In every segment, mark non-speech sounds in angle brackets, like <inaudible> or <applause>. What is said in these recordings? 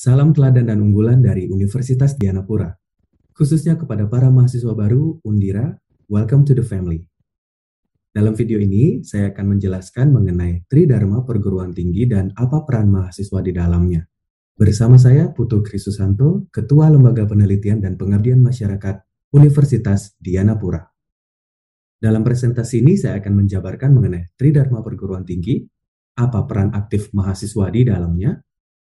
Salam teladan dan unggulan dari Universitas Dianapura, khususnya kepada para mahasiswa baru Undira, welcome to the family. Dalam video ini, saya akan menjelaskan mengenai Tridharma Perguruan Tinggi dan apa peran mahasiswa di dalamnya. Bersama saya Putu Krisusanto, Ketua Lembaga Penelitian dan Pengabdian Masyarakat Universitas Dianapura. Dalam presentasi ini saya akan menjabarkan mengenai Tridharma Perguruan Tinggi, apa peran aktif mahasiswa di dalamnya,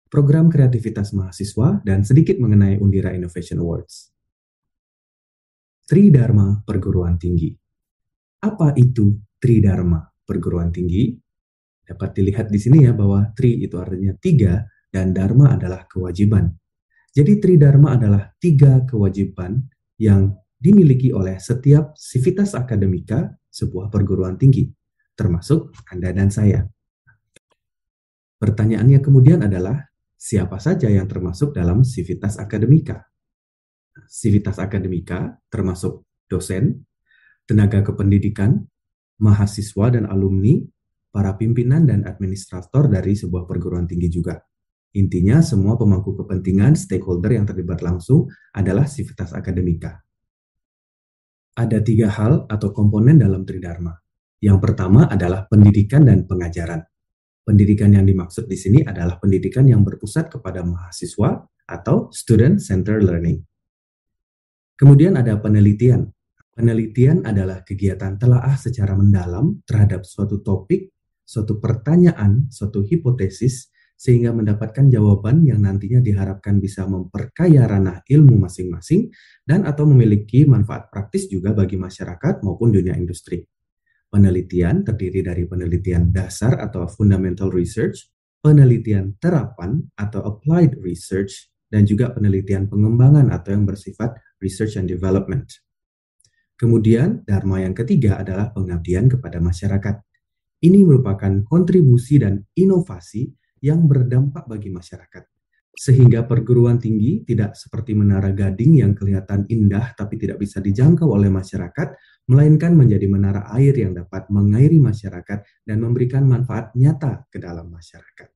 program kreativitas mahasiswa, dan sedikit mengenai Undira Innovation Awards. Tridharma Perguruan Tinggi Apa itu Tridharma Perguruan Tinggi? Dapat dilihat di sini ya bahwa tri itu artinya tiga dan dharma adalah kewajiban. Jadi tridharma adalah tiga kewajiban yang dimiliki oleh setiap sivitas akademika sebuah perguruan tinggi, termasuk Anda dan saya. Pertanyaannya kemudian adalah, siapa saja yang termasuk dalam civitas akademika. Civitas nah, akademika termasuk dosen, tenaga kependidikan, mahasiswa dan alumni, para pimpinan dan administrator dari sebuah perguruan tinggi juga. Intinya semua pemangku kepentingan stakeholder yang terlibat langsung adalah civitas akademika. Ada tiga hal atau komponen dalam Tridharma. Yang pertama adalah pendidikan dan pengajaran pendidikan yang dimaksud di sini adalah pendidikan yang berpusat kepada mahasiswa atau student center learning. Kemudian ada penelitian. Penelitian adalah kegiatan telaah secara mendalam terhadap suatu topik, suatu pertanyaan, suatu hipotesis sehingga mendapatkan jawaban yang nantinya diharapkan bisa memperkaya ranah ilmu masing-masing dan atau memiliki manfaat praktis juga bagi masyarakat maupun dunia industri penelitian terdiri dari penelitian dasar atau fundamental research, penelitian terapan atau applied research, dan juga penelitian pengembangan atau yang bersifat research and development. Kemudian, dharma yang ketiga adalah pengabdian kepada masyarakat. Ini merupakan kontribusi dan inovasi yang berdampak bagi masyarakat. Sehingga perguruan tinggi tidak seperti menara gading yang kelihatan indah tapi tidak bisa dijangkau oleh masyarakat, melainkan menjadi menara air yang dapat mengairi masyarakat dan memberikan manfaat nyata ke dalam masyarakat.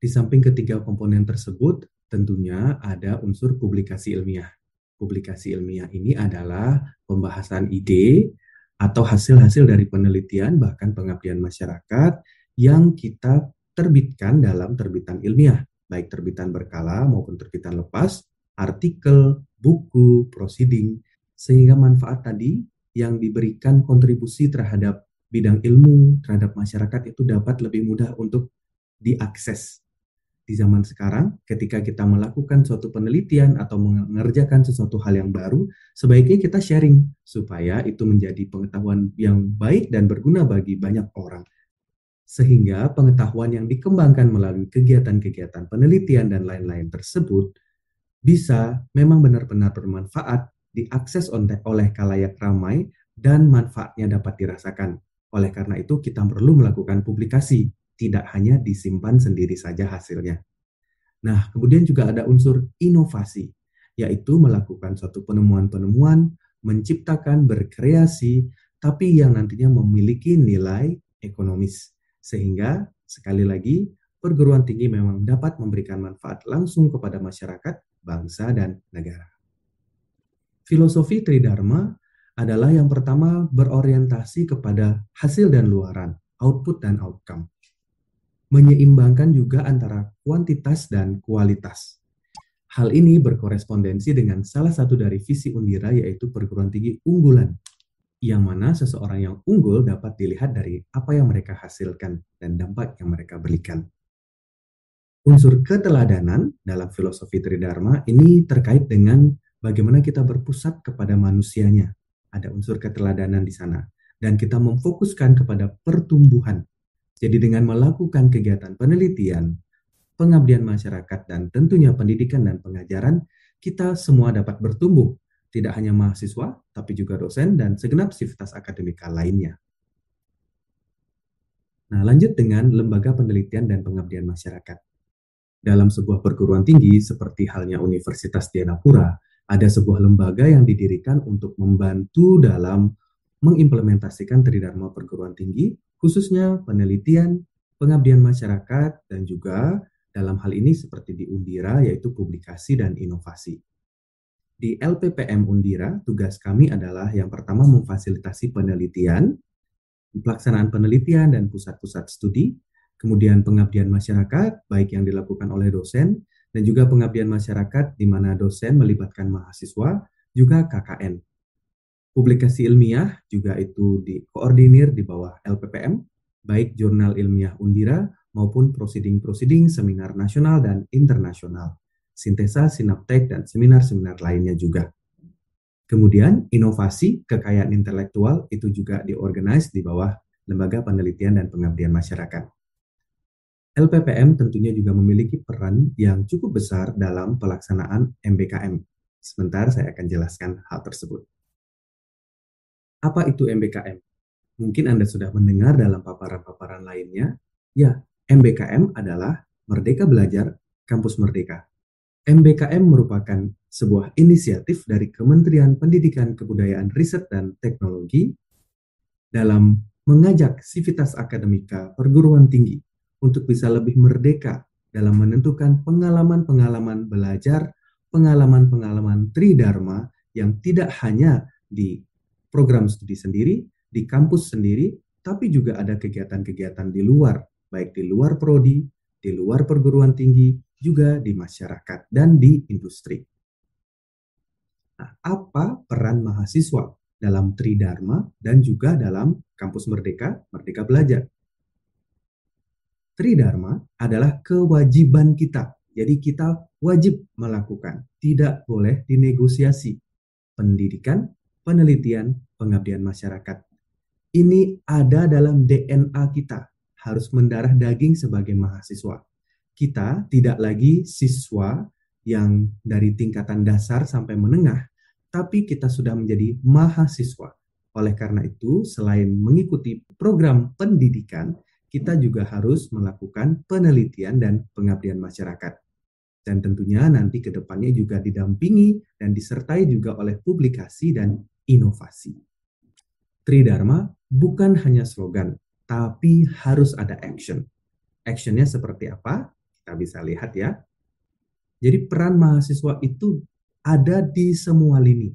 Di samping ketiga komponen tersebut, tentunya ada unsur publikasi ilmiah. Publikasi ilmiah ini adalah pembahasan ide atau hasil-hasil dari penelitian bahkan pengabdian masyarakat yang kita terbitkan dalam terbitan ilmiah, baik terbitan berkala maupun terbitan lepas, artikel, buku, proceeding, sehingga manfaat tadi yang diberikan kontribusi terhadap bidang ilmu, terhadap masyarakat itu dapat lebih mudah untuk diakses. Di zaman sekarang, ketika kita melakukan suatu penelitian atau mengerjakan sesuatu hal yang baru, sebaiknya kita sharing supaya itu menjadi pengetahuan yang baik dan berguna bagi banyak orang. Sehingga pengetahuan yang dikembangkan melalui kegiatan-kegiatan penelitian dan lain-lain tersebut bisa memang benar-benar bermanfaat diakses oleh kalayak ramai, dan manfaatnya dapat dirasakan. Oleh karena itu, kita perlu melakukan publikasi, tidak hanya disimpan sendiri saja hasilnya. Nah, kemudian juga ada unsur inovasi, yaitu melakukan suatu penemuan-penemuan, menciptakan, berkreasi, tapi yang nantinya memiliki nilai ekonomis. Sehingga, sekali lagi, perguruan tinggi memang dapat memberikan manfaat langsung kepada masyarakat, bangsa, dan negara. Filosofi Tridharma adalah yang pertama berorientasi kepada hasil dan luaran, output dan outcome. Menyeimbangkan juga antara kuantitas dan kualitas. Hal ini berkorespondensi dengan salah satu dari visi Undira yaitu perguruan tinggi unggulan yang mana seseorang yang unggul dapat dilihat dari apa yang mereka hasilkan dan dampak yang mereka berikan. Unsur keteladanan dalam filosofi Tridharma ini terkait dengan bagaimana kita berpusat kepada manusianya. Ada unsur keteladanan di sana. Dan kita memfokuskan kepada pertumbuhan. Jadi dengan melakukan kegiatan penelitian, pengabdian masyarakat, dan tentunya pendidikan dan pengajaran, kita semua dapat bertumbuh. Tidak hanya mahasiswa, tapi juga dosen dan segenap sivitas akademika lainnya. Nah, lanjut dengan lembaga penelitian dan pengabdian masyarakat. Dalam sebuah perguruan tinggi seperti halnya Universitas Dianapura, ada sebuah lembaga yang didirikan untuk membantu dalam mengimplementasikan tridharma perguruan tinggi, khususnya penelitian, pengabdian masyarakat, dan juga dalam hal ini seperti di Undira, yaitu publikasi dan inovasi. Di LPPM Undira, tugas kami adalah yang pertama memfasilitasi penelitian, pelaksanaan penelitian dan pusat-pusat studi, kemudian pengabdian masyarakat, baik yang dilakukan oleh dosen, dan juga pengabdian masyarakat di mana dosen melibatkan mahasiswa, juga KKN. Publikasi ilmiah juga itu dikoordinir di bawah LPPM, baik jurnal ilmiah Undira maupun proceeding-proceeding seminar nasional dan internasional, sintesa, sinaptek, dan seminar-seminar lainnya juga. Kemudian, inovasi kekayaan intelektual itu juga diorganize di bawah Lembaga Penelitian dan Pengabdian Masyarakat. LPPM tentunya juga memiliki peran yang cukup besar dalam pelaksanaan MBKM. Sebentar saya akan jelaskan hal tersebut. Apa itu MBKM? Mungkin Anda sudah mendengar dalam paparan-paparan lainnya. Ya, MBKM adalah Merdeka Belajar Kampus Merdeka. MBKM merupakan sebuah inisiatif dari Kementerian Pendidikan Kebudayaan Riset dan Teknologi dalam mengajak sivitas akademika perguruan tinggi untuk bisa lebih merdeka dalam menentukan pengalaman-pengalaman belajar, pengalaman-pengalaman tridharma yang tidak hanya di program studi sendiri, di kampus sendiri, tapi juga ada kegiatan-kegiatan di luar, baik di luar prodi, di luar perguruan tinggi, juga di masyarakat dan di industri. Nah, apa peran mahasiswa dalam tridharma dan juga dalam kampus merdeka, merdeka belajar? Tridharma adalah kewajiban kita. Jadi kita wajib melakukan, tidak boleh dinegosiasi. Pendidikan, penelitian, pengabdian masyarakat. Ini ada dalam DNA kita, harus mendarah daging sebagai mahasiswa. Kita tidak lagi siswa yang dari tingkatan dasar sampai menengah, tapi kita sudah menjadi mahasiswa. Oleh karena itu, selain mengikuti program pendidikan, kita juga harus melakukan penelitian dan pengabdian masyarakat. Dan tentunya nanti ke depannya juga didampingi dan disertai juga oleh publikasi dan inovasi. Tridharma bukan hanya slogan, tapi harus ada action. Actionnya seperti apa? Kita bisa lihat ya. Jadi peran mahasiswa itu ada di semua lini.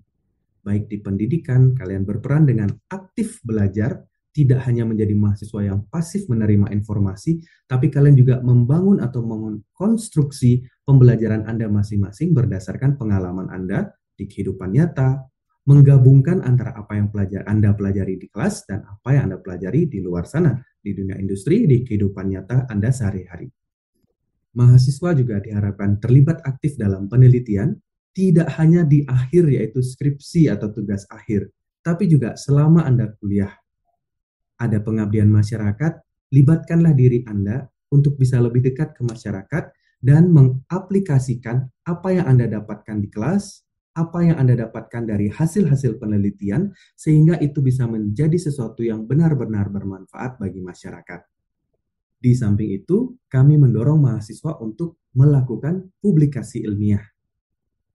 Baik di pendidikan, kalian berperan dengan aktif belajar tidak hanya menjadi mahasiswa yang pasif menerima informasi, tapi kalian juga membangun atau mengkonstruksi pembelajaran Anda masing-masing berdasarkan pengalaman Anda di kehidupan nyata, menggabungkan antara apa yang pelajar Anda pelajari di kelas dan apa yang Anda pelajari di luar sana, di dunia industri, di kehidupan nyata Anda sehari-hari. Mahasiswa juga diharapkan terlibat aktif dalam penelitian, tidak hanya di akhir yaitu skripsi atau tugas akhir, tapi juga selama Anda kuliah ada pengabdian masyarakat, libatkanlah diri Anda untuk bisa lebih dekat ke masyarakat dan mengaplikasikan apa yang Anda dapatkan di kelas, apa yang Anda dapatkan dari hasil-hasil penelitian, sehingga itu bisa menjadi sesuatu yang benar-benar bermanfaat bagi masyarakat. Di samping itu, kami mendorong mahasiswa untuk melakukan publikasi ilmiah.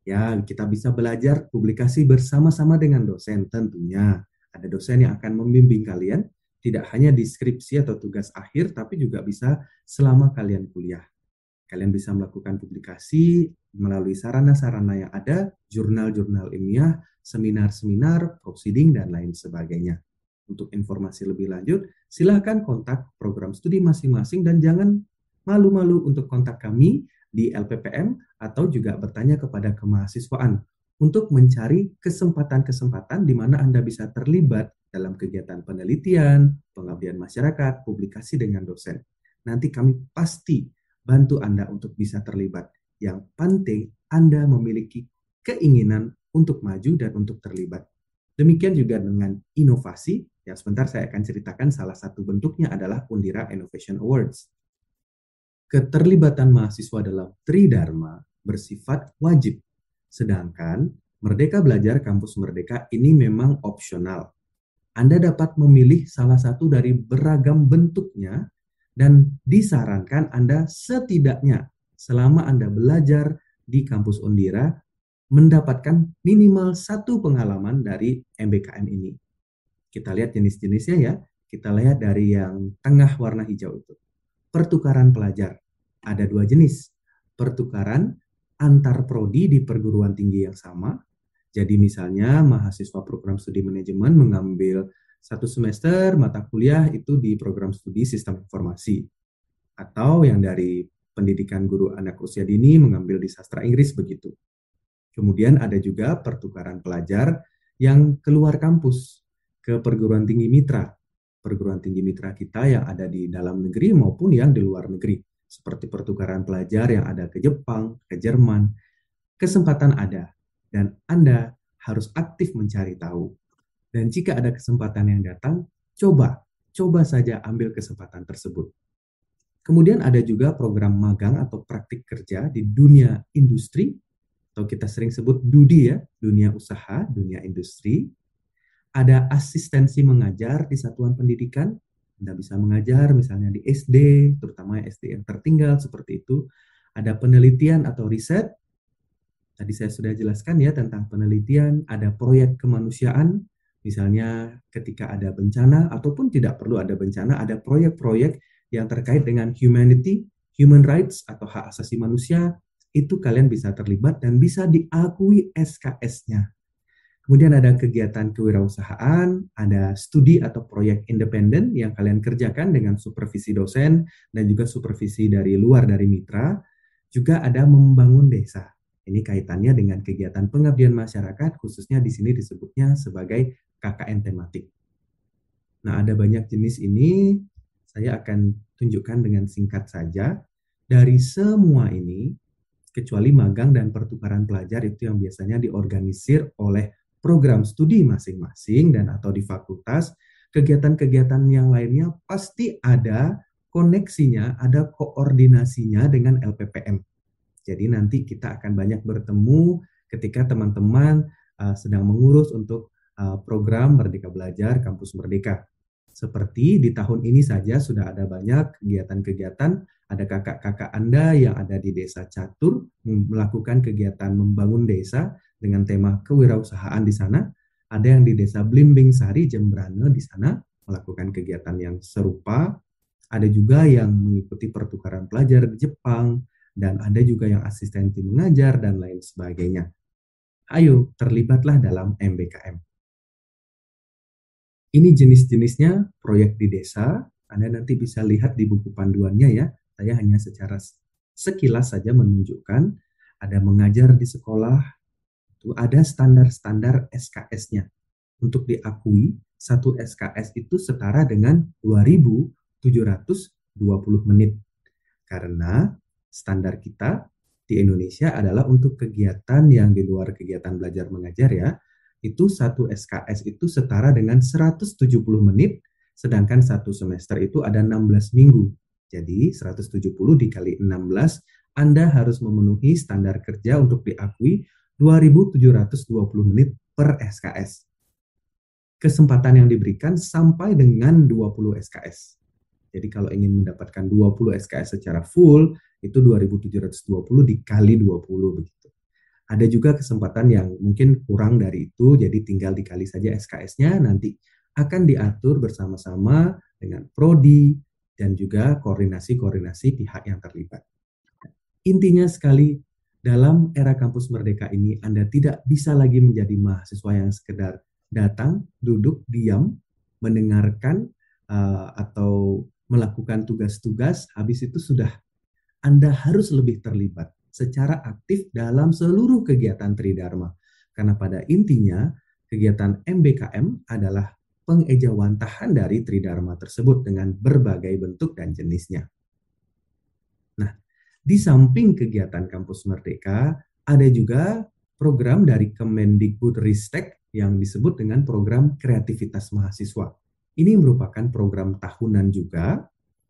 Ya, kita bisa belajar publikasi bersama-sama dengan dosen tentunya. Ada dosen yang akan membimbing kalian tidak hanya deskripsi atau tugas akhir, tapi juga bisa selama kalian kuliah. Kalian bisa melakukan publikasi melalui sarana-sarana yang ada, jurnal-jurnal ilmiah, seminar-seminar, proceeding, dan lain sebagainya. Untuk informasi lebih lanjut, silahkan kontak program studi masing-masing dan jangan malu-malu untuk kontak kami di LPPM atau juga bertanya kepada kemahasiswaan untuk mencari kesempatan-kesempatan di mana Anda bisa terlibat dalam kegiatan penelitian, pengabdian masyarakat, publikasi dengan dosen. Nanti kami pasti bantu Anda untuk bisa terlibat. Yang penting Anda memiliki keinginan untuk maju dan untuk terlibat. Demikian juga dengan inovasi, yang sebentar saya akan ceritakan salah satu bentuknya adalah Undira Innovation Awards. Keterlibatan mahasiswa dalam Tridharma bersifat wajib Sedangkan Merdeka Belajar Kampus Merdeka ini memang opsional. Anda dapat memilih salah satu dari beragam bentuknya dan disarankan Anda setidaknya selama Anda belajar di kampus Undira mendapatkan minimal satu pengalaman dari MBKM ini. Kita lihat jenis-jenisnya ya. Kita lihat dari yang tengah warna hijau itu. Pertukaran pelajar. Ada dua jenis. Pertukaran antar prodi di perguruan tinggi yang sama. Jadi misalnya mahasiswa program studi manajemen mengambil satu semester mata kuliah itu di program studi sistem informasi. Atau yang dari pendidikan guru anak usia dini mengambil di sastra Inggris begitu. Kemudian ada juga pertukaran pelajar yang keluar kampus ke perguruan tinggi mitra. Perguruan tinggi mitra kita yang ada di dalam negeri maupun yang di luar negeri seperti pertukaran pelajar yang ada ke Jepang, ke Jerman. Kesempatan ada, dan Anda harus aktif mencari tahu. Dan jika ada kesempatan yang datang, coba, coba saja ambil kesempatan tersebut. Kemudian ada juga program magang atau praktik kerja di dunia industri, atau kita sering sebut DUDI ya, dunia usaha, dunia industri. Ada asistensi mengajar di satuan pendidikan, anda bisa mengajar misalnya di SD, terutama SD yang tertinggal seperti itu. Ada penelitian atau riset. Tadi saya sudah jelaskan ya tentang penelitian, ada proyek kemanusiaan, misalnya ketika ada bencana ataupun tidak perlu ada bencana, ada proyek-proyek yang terkait dengan humanity, human rights atau hak asasi manusia, itu kalian bisa terlibat dan bisa diakui SKS-nya. Kemudian ada kegiatan kewirausahaan, ada studi atau proyek independen yang kalian kerjakan dengan supervisi dosen dan juga supervisi dari luar dari mitra. Juga ada membangun desa. Ini kaitannya dengan kegiatan pengabdian masyarakat, khususnya di sini disebutnya sebagai KKN tematik. Nah, ada banyak jenis ini. Saya akan tunjukkan dengan singkat saja. Dari semua ini, kecuali magang dan pertukaran pelajar itu yang biasanya diorganisir oleh program studi masing-masing dan atau di fakultas, kegiatan-kegiatan yang lainnya pasti ada koneksinya, ada koordinasinya dengan LPPM. Jadi nanti kita akan banyak bertemu ketika teman-teman uh, sedang mengurus untuk uh, program Merdeka Belajar Kampus Merdeka. Seperti di tahun ini saja sudah ada banyak kegiatan-kegiatan, ada kakak-kakak Anda yang ada di desa Catur melakukan kegiatan membangun desa, dengan tema kewirausahaan di sana. Ada yang di Desa Blimbing Sari Jembrane di sana melakukan kegiatan yang serupa. Ada juga yang mengikuti pertukaran pelajar di Jepang dan ada juga yang asisten tim mengajar dan lain sebagainya. Ayo terlibatlah dalam MBKM. Ini jenis-jenisnya proyek di desa. Anda nanti bisa lihat di buku panduannya ya. Saya hanya secara sekilas saja menunjukkan ada mengajar di sekolah, itu ada standar-standar SKS-nya. Untuk diakui, satu SKS itu setara dengan 2.720 menit. Karena standar kita di Indonesia adalah untuk kegiatan yang di luar kegiatan belajar mengajar ya, itu satu SKS itu setara dengan 170 menit, sedangkan satu semester itu ada 16 minggu. Jadi 170 dikali 16, Anda harus memenuhi standar kerja untuk diakui 2.720 menit per SKS. Kesempatan yang diberikan sampai dengan 20 SKS. Jadi kalau ingin mendapatkan 20 SKS secara full, itu 2.720 dikali 20 begitu. Ada juga kesempatan yang mungkin kurang dari itu, jadi tinggal dikali saja SKS-nya, nanti akan diatur bersama-sama dengan prodi dan juga koordinasi-koordinasi pihak yang terlibat. Intinya sekali dalam era kampus merdeka ini, Anda tidak bisa lagi menjadi mahasiswa yang sekedar datang, duduk, diam, mendengarkan, eh, atau melakukan tugas-tugas, habis itu sudah Anda harus lebih terlibat secara aktif dalam seluruh kegiatan Tridharma. Karena pada intinya, kegiatan MBKM adalah pengejawantahan dari Tridharma tersebut dengan berbagai bentuk dan jenisnya. Nah, di samping kegiatan kampus merdeka, ada juga program dari Kemendikbud Ristek yang disebut dengan program kreativitas mahasiswa. Ini merupakan program tahunan juga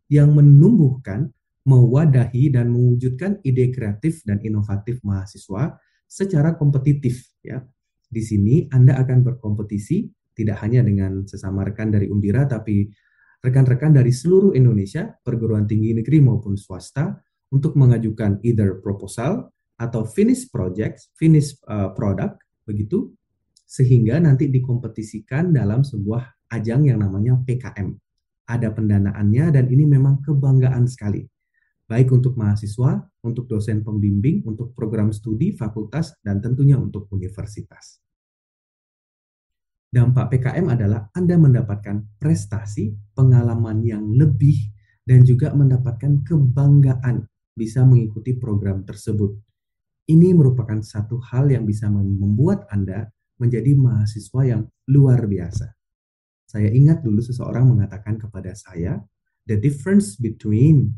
yang menumbuhkan, mewadahi dan mewujudkan ide kreatif dan inovatif mahasiswa secara kompetitif ya. Di sini Anda akan berkompetisi tidak hanya dengan sesama rekan dari Undira tapi rekan-rekan dari seluruh Indonesia, perguruan tinggi negeri maupun swasta untuk mengajukan either proposal atau finish project, finish uh, eh, product begitu sehingga nanti dikompetisikan dalam sebuah ajang yang namanya PKM. Ada pendanaannya dan ini memang kebanggaan sekali. Baik untuk mahasiswa, untuk dosen pembimbing, untuk program studi, fakultas, dan tentunya untuk universitas. Dampak PKM adalah Anda mendapatkan prestasi, pengalaman yang lebih, dan juga mendapatkan kebanggaan bisa mengikuti program tersebut. Ini merupakan satu hal yang bisa membuat Anda menjadi mahasiswa yang luar biasa. Saya ingat dulu seseorang mengatakan kepada saya, the difference between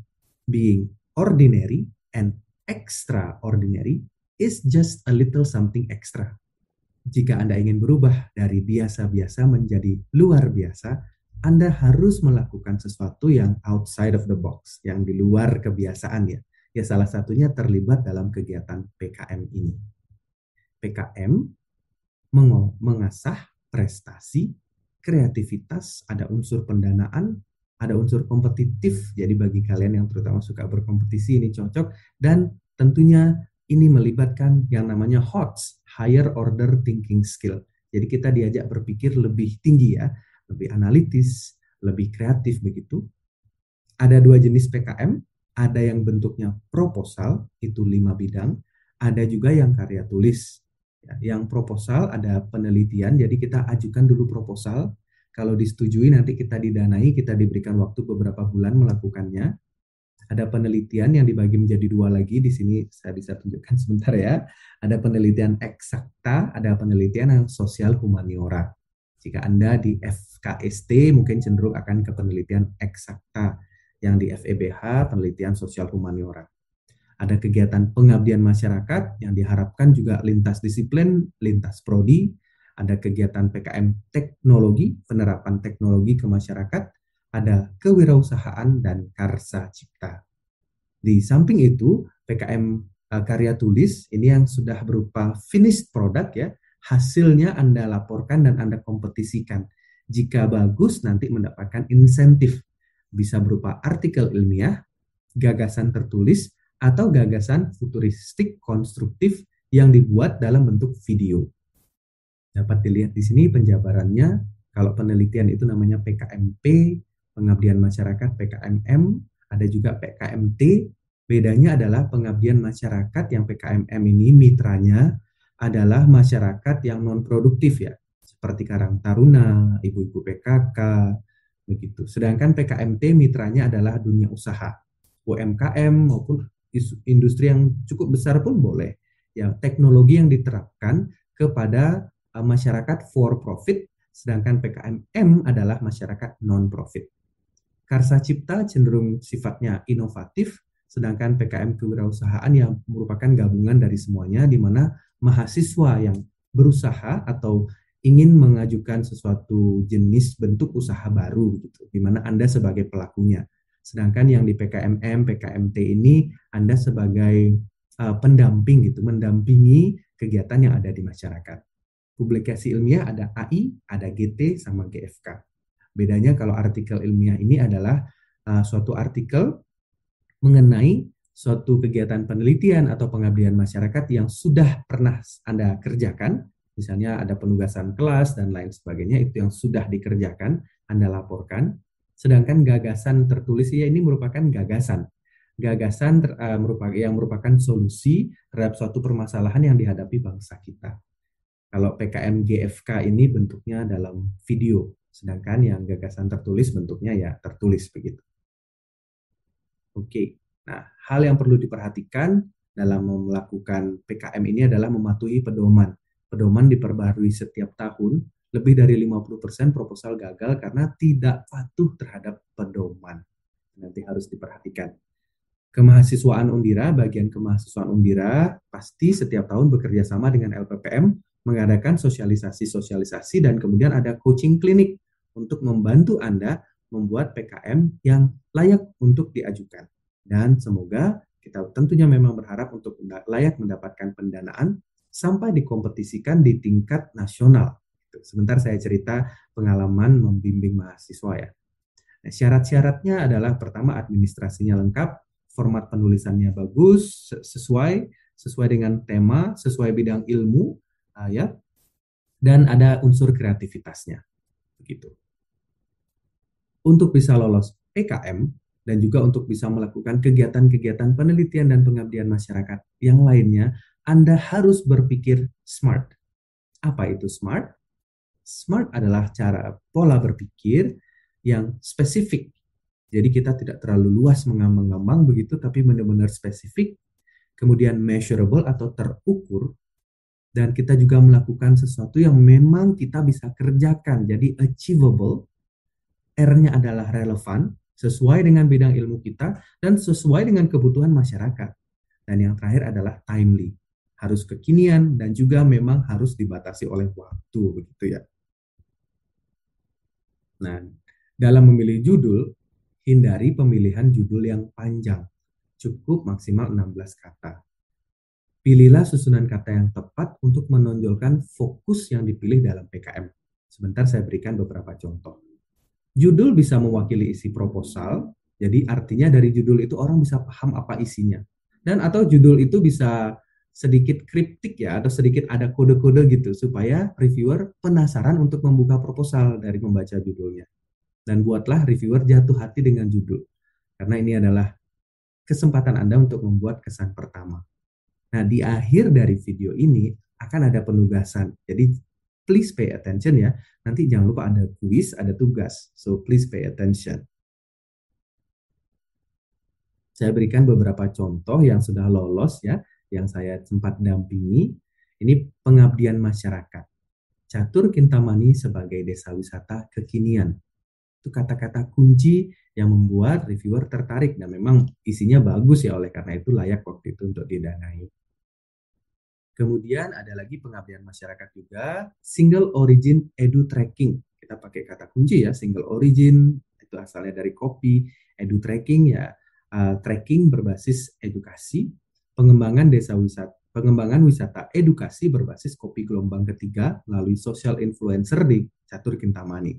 being ordinary and extraordinary is just a little something extra. Jika Anda ingin berubah dari biasa-biasa menjadi luar biasa, anda harus melakukan sesuatu yang outside of the box, yang di luar kebiasaan ya. Ya salah satunya terlibat dalam kegiatan PKM ini. PKM meng mengasah prestasi, kreativitas, ada unsur pendanaan, ada unsur kompetitif. Jadi bagi kalian yang terutama suka berkompetisi ini cocok dan tentunya ini melibatkan yang namanya HOTS, higher order thinking skill. Jadi kita diajak berpikir lebih tinggi ya, lebih analitis, lebih kreatif begitu. Ada dua jenis PKM, ada yang bentuknya proposal, itu lima bidang, ada juga yang karya tulis. Ya, yang proposal ada penelitian, jadi kita ajukan dulu proposal, kalau disetujui nanti kita didanai, kita diberikan waktu beberapa bulan melakukannya. Ada penelitian yang dibagi menjadi dua lagi, di sini saya bisa tunjukkan <laughs> sebentar ya. Ada penelitian eksakta, ada penelitian yang sosial humaniora. Jika Anda di FKST mungkin cenderung akan ke penelitian eksakta yang di FEBH penelitian sosial humaniora. Ada kegiatan pengabdian masyarakat yang diharapkan juga lintas disiplin, lintas prodi, ada kegiatan PKM teknologi, penerapan teknologi ke masyarakat, ada kewirausahaan dan karsa cipta. Di samping itu, PKM eh, karya tulis ini yang sudah berupa finished product ya, hasilnya Anda laporkan dan Anda kompetisikan. Jika bagus, nanti mendapatkan insentif. Bisa berupa artikel ilmiah, gagasan tertulis, atau gagasan futuristik konstruktif yang dibuat dalam bentuk video. Dapat dilihat di sini penjabarannya, kalau penelitian itu namanya PKMP, pengabdian masyarakat PKMM, ada juga PKMT, bedanya adalah pengabdian masyarakat yang PKMM ini mitranya adalah masyarakat yang non produktif ya, seperti Karang Taruna, ibu-ibu PKK, begitu. Sedangkan PKMT mitranya adalah dunia usaha, UMKM maupun industri yang cukup besar pun boleh. Ya, teknologi yang diterapkan kepada e, masyarakat for profit, sedangkan PKMM adalah masyarakat non profit. Karsa Cipta cenderung sifatnya inovatif, sedangkan PKM kewirausahaan yang merupakan gabungan dari semuanya, di mana mahasiswa yang berusaha atau ingin mengajukan sesuatu jenis bentuk usaha baru gitu di mana Anda sebagai pelakunya. Sedangkan yang di PKMM, PKMT ini Anda sebagai uh, pendamping gitu, mendampingi kegiatan yang ada di masyarakat. Publikasi ilmiah ada AI, ada GT sama GFK. Bedanya kalau artikel ilmiah ini adalah uh, suatu artikel mengenai suatu kegiatan penelitian atau pengabdian masyarakat yang sudah pernah Anda kerjakan, misalnya ada penugasan kelas dan lain sebagainya, itu yang sudah dikerjakan, Anda laporkan. Sedangkan gagasan tertulis ya ini merupakan gagasan. Gagasan ter, uh, eh, merupakan yang merupakan solusi terhadap suatu permasalahan yang dihadapi bangsa kita. Kalau PKM GFK ini bentuknya dalam video, sedangkan yang gagasan tertulis bentuknya ya tertulis begitu. Oke. Okay. Nah, hal yang perlu diperhatikan dalam melakukan PKM ini adalah mematuhi pedoman. Pedoman diperbarui setiap tahun, lebih dari 50% proposal gagal karena tidak patuh terhadap pedoman. Nanti harus diperhatikan. Kemahasiswaan Undira, bagian kemahasiswaan Undira pasti setiap tahun bekerja sama dengan LPPM mengadakan sosialisasi-sosialisasi dan kemudian ada coaching klinik untuk membantu Anda membuat PKM yang layak untuk diajukan. Dan semoga kita tentunya memang berharap untuk layak mendapatkan pendanaan sampai dikompetisikan di tingkat nasional. Gitu. Sebentar saya cerita pengalaman membimbing mahasiswa ya. Nah, syarat-syaratnya adalah pertama administrasinya lengkap, format penulisannya bagus, sesuai sesuai dengan tema, sesuai bidang ilmu, ah, ya, dan ada unsur kreativitasnya, begitu. Untuk bisa lolos PKM, dan juga untuk bisa melakukan kegiatan-kegiatan penelitian dan pengabdian masyarakat yang lainnya, Anda harus berpikir smart. Apa itu smart? Smart adalah cara pola berpikir yang spesifik. Jadi kita tidak terlalu luas mengambang-ambang begitu, tapi benar-benar spesifik. Kemudian measurable atau terukur. Dan kita juga melakukan sesuatu yang memang kita bisa kerjakan. Jadi achievable. R-nya adalah relevan, sesuai dengan bidang ilmu kita dan sesuai dengan kebutuhan masyarakat. Dan yang terakhir adalah timely, harus kekinian dan juga memang harus dibatasi oleh waktu begitu ya. Nah, dalam memilih judul, hindari pemilihan judul yang panjang, cukup maksimal 16 kata. Pilihlah susunan kata yang tepat untuk menonjolkan fokus yang dipilih dalam PKM. Sebentar saya berikan beberapa contoh. Judul bisa mewakili isi proposal, jadi artinya dari judul itu orang bisa paham apa isinya. Dan atau judul itu bisa sedikit kriptik ya, atau sedikit ada kode-kode gitu, supaya reviewer penasaran untuk membuka proposal dari membaca judulnya. Dan buatlah reviewer jatuh hati dengan judul. Karena ini adalah kesempatan Anda untuk membuat kesan pertama. Nah, di akhir dari video ini akan ada penugasan. Jadi please pay attention ya. Nanti jangan lupa ada kuis, ada tugas. So please pay attention. Saya berikan beberapa contoh yang sudah lolos ya, yang saya sempat dampingi. Ini pengabdian masyarakat. Catur Kintamani sebagai desa wisata kekinian. Itu kata-kata kunci yang membuat reviewer tertarik dan memang isinya bagus ya oleh karena itu layak waktu itu untuk didanai. Kemudian ada lagi pengabdian masyarakat juga, single origin edu tracking. Kita pakai kata kunci ya, single origin itu asalnya dari kopi, edu tracking ya uh, tracking berbasis edukasi, pengembangan desa wisata pengembangan wisata edukasi berbasis kopi gelombang ketiga melalui social influencer di Catur Kintamani.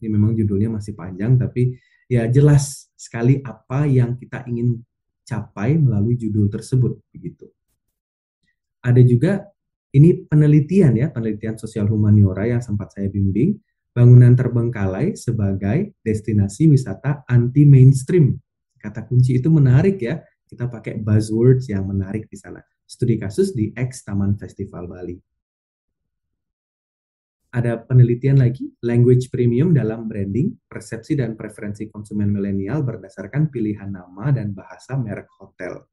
Ini memang judulnya masih panjang tapi ya jelas sekali apa yang kita ingin capai melalui judul tersebut begitu ada juga ini penelitian ya, penelitian sosial humaniora yang sempat saya bimbing, bangunan terbengkalai sebagai destinasi wisata anti mainstream. Kata kunci itu menarik ya. Kita pakai buzzwords yang menarik di sana. Studi kasus di X Taman Festival Bali. Ada penelitian lagi, language premium dalam branding, persepsi dan preferensi konsumen milenial berdasarkan pilihan nama dan bahasa merek hotel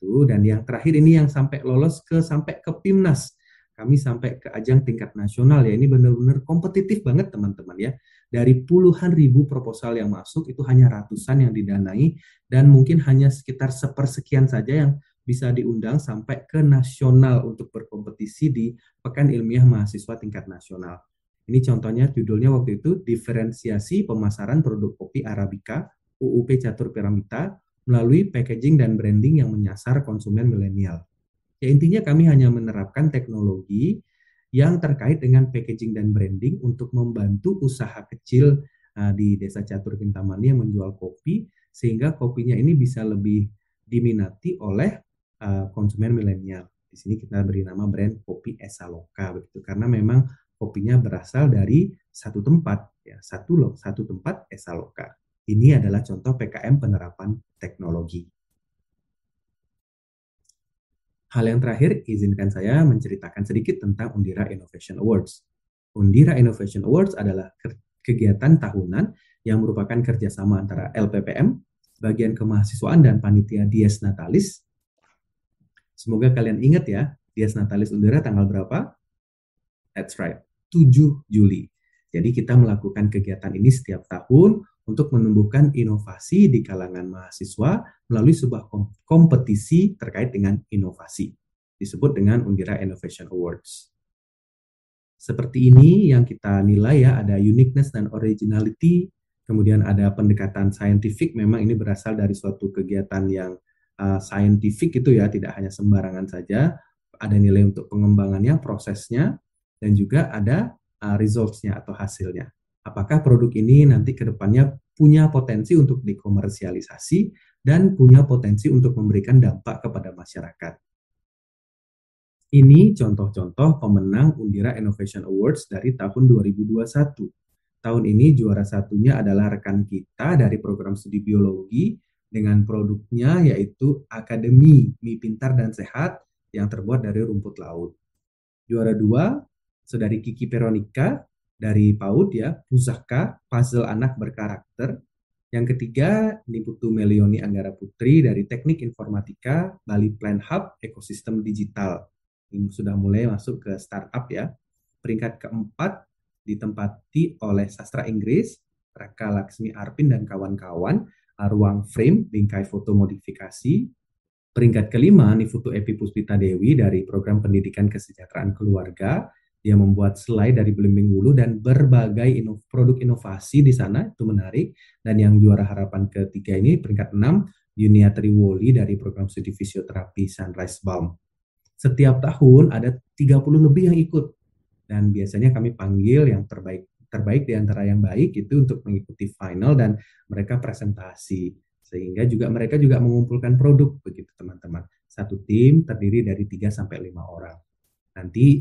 itu dan yang terakhir ini yang sampai lolos ke sampai ke Pimnas kami sampai ke ajang tingkat nasional ya ini benar-benar kompetitif banget teman-teman ya dari puluhan ribu proposal yang masuk itu hanya ratusan yang didanai dan mungkin hanya sekitar sepersekian saja yang bisa diundang sampai ke nasional untuk berkompetisi di Pekan Ilmiah Mahasiswa Tingkat Nasional. Ini contohnya judulnya waktu itu diferensiasi pemasaran produk kopi Arabica UUP Catur Piramida melalui packaging dan branding yang menyasar konsumen milenial. Ya intinya kami hanya menerapkan teknologi yang terkait dengan packaging dan branding untuk membantu usaha kecil uh, di Desa Catur Kintamani yang menjual kopi sehingga kopinya ini bisa lebih diminati oleh uh, konsumen milenial. Di sini kita beri nama brand kopi Esaloka begitu karena memang kopinya berasal dari satu tempat ya, satu satu tempat Esaloka. Ini adalah contoh PKM penerapan teknologi. Hal yang terakhir, izinkan saya menceritakan sedikit tentang Undira Innovation Awards. Undira Innovation Awards adalah kegiatan tahunan yang merupakan kerjasama antara LPPM, bagian kemahasiswaan dan panitia Dies Natalis. Semoga kalian ingat ya, Dies Natalis Undira tanggal berapa? That's right, 7 Juli. Jadi kita melakukan kegiatan ini setiap tahun untuk menumbuhkan inovasi di kalangan mahasiswa melalui sebuah kompetisi terkait dengan inovasi, disebut dengan Undira Innovation Awards. Seperti ini yang kita nilai ya, ada uniqueness dan originality, kemudian ada pendekatan scientific, memang ini berasal dari suatu kegiatan yang uh, scientific itu ya, tidak hanya sembarangan saja, ada nilai untuk pengembangannya, prosesnya, dan juga ada uh, results-nya atau hasilnya apakah produk ini nanti ke depannya punya potensi untuk dikomersialisasi dan punya potensi untuk memberikan dampak kepada masyarakat. Ini contoh-contoh pemenang Undira Innovation Awards dari tahun 2021. Tahun ini juara satunya adalah rekan kita dari program studi biologi dengan produknya yaitu Akademi Mie Pintar dan Sehat yang terbuat dari rumput laut. Juara dua, Saudari Kiki Veronica dari PAUD ya, Pusaka Puzzle Anak Berkarakter. Yang ketiga, Niputu Melioni Anggara Putri dari Teknik Informatika Bali Plan Hub Ekosistem Digital. Ini sudah mulai masuk ke startup ya. Peringkat keempat ditempati oleh sastra Inggris, Raka Laksmi Arpin dan kawan-kawan, Ruang Frame, Bingkai Foto Modifikasi. Peringkat kelima, Nifutu Epi Puspita Dewi dari Program Pendidikan Kesejahteraan Keluarga, dia membuat selai dari belimbing wulu dan berbagai ino produk inovasi di sana itu menarik. Dan yang juara harapan ketiga ini peringkat 6 Yunia Triwoli dari program studi fisioterapi Sunrise Balm. Setiap tahun ada 30 lebih yang ikut dan biasanya kami panggil yang terbaik terbaik di antara yang baik itu untuk mengikuti final dan mereka presentasi sehingga juga mereka juga mengumpulkan produk begitu teman-teman. Satu tim terdiri dari 3 sampai 5 orang. Nanti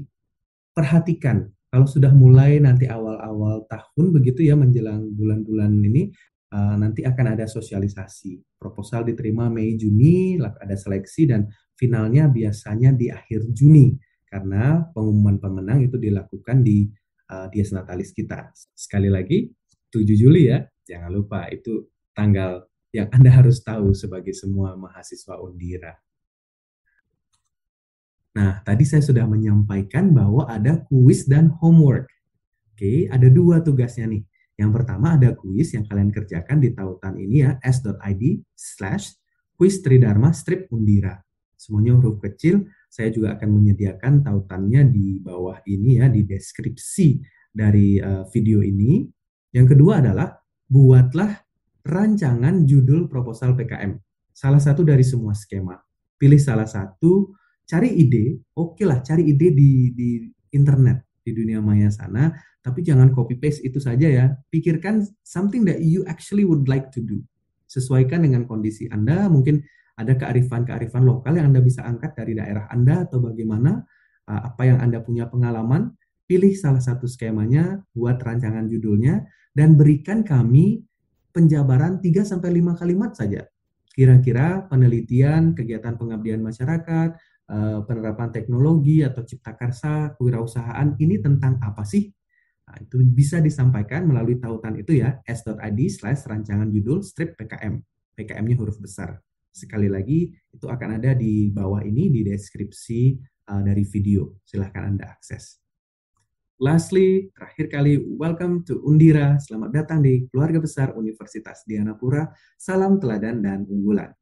perhatikan kalau sudah mulai nanti awal-awal tahun begitu ya menjelang bulan-bulan ini uh, nanti akan ada sosialisasi proposal diterima Mei Juni ada seleksi dan finalnya biasanya di akhir Juni karena pengumuman pemenang itu dilakukan di uh, Dies Natalis kita sekali lagi 7 Juli ya jangan lupa itu tanggal yang Anda harus tahu sebagai semua mahasiswa Undira. Nah, tadi saya sudah menyampaikan bahwa ada kuis dan homework. Oke, ada dua tugasnya nih. Yang pertama ada kuis yang kalian kerjakan di tautan ini ya, s.id slash kuis tridharma strip undira. Semuanya huruf kecil, saya juga akan menyediakan tautannya di bawah ini ya, di deskripsi dari uh, video ini. Yang kedua adalah buatlah rancangan judul proposal PKM. Salah satu dari semua skema. Pilih salah satu cari ide, oke okay lah, cari ide di di internet di dunia maya sana, tapi jangan copy paste itu saja ya. Pikirkan something that you actually would like to do. Sesuaikan dengan kondisi Anda, mungkin ada kearifan-kearifan lokal yang Anda bisa angkat dari daerah Anda atau bagaimana uh, apa yang Anda punya pengalaman, pilih salah satu skemanya, buat rancangan judulnya dan berikan kami penjabaran 3 5 kalimat saja. Kira-kira penelitian, kegiatan pengabdian masyarakat, Eh, penerapan teknologi atau cipta karsa, kewirausahaan ini tentang apa sih? Nah, itu bisa disampaikan melalui tautan itu ya, s.id slash rancangan judul strip PKM. PKM-nya huruf besar. Sekali lagi, itu akan ada di bawah ini di deskripsi uh, dari video. Silahkan Anda akses. Lastly, terakhir kali, welcome to Undira. Selamat datang di keluarga besar Universitas Dianapura. Salam teladan dan unggulan.